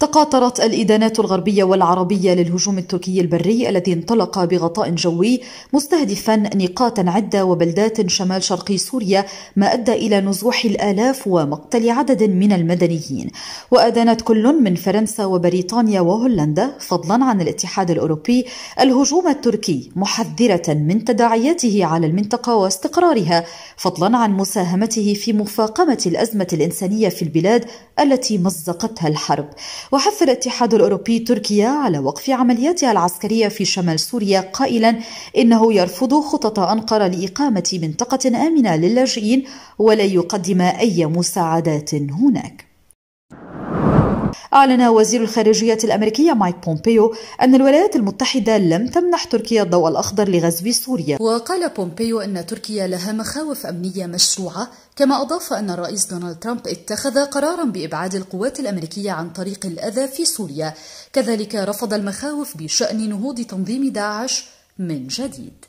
تقاطرت الإدانات الغربية والعربية للهجوم التركي البري الذي انطلق بغطاء جوي مستهدفا نقاطا عدة وبلدات شمال شرقي سوريا ما أدى إلى نزوح الآلاف ومقتل عدد من المدنيين وأدانت كل من فرنسا وبريطانيا وهولندا فضلا عن الاتحاد الأوروبي الهجوم التركي محذرة من تداعياته على المنطقة واستقرارها فضلا عن مساهمته في مفاقمة الأزمة الإنسانية في البلاد التي مزقتها الحرب وحث الاتحاد الأوروبي تركيا على وقف عملياتها العسكرية في شمال سوريا قائلا إنه يرفض خطط أنقرة لإقامة منطقة آمنة للاجئين ولا يقدم أي مساعدات هناك أعلن وزير الخارجية الأمريكية مايك بومبيو أن الولايات المتحدة لم تمنح تركيا الضوء الأخضر لغزو سوريا وقال بومبيو أن تركيا لها مخاوف أمنية مشروعة كما أضاف أن الرئيس دونالد ترامب اتخذ قرارا بإبعاد القوات الأمريكية عن طريق الأذى في سوريا كذلك رفض المخاوف بشأن نهوض تنظيم داعش من جديد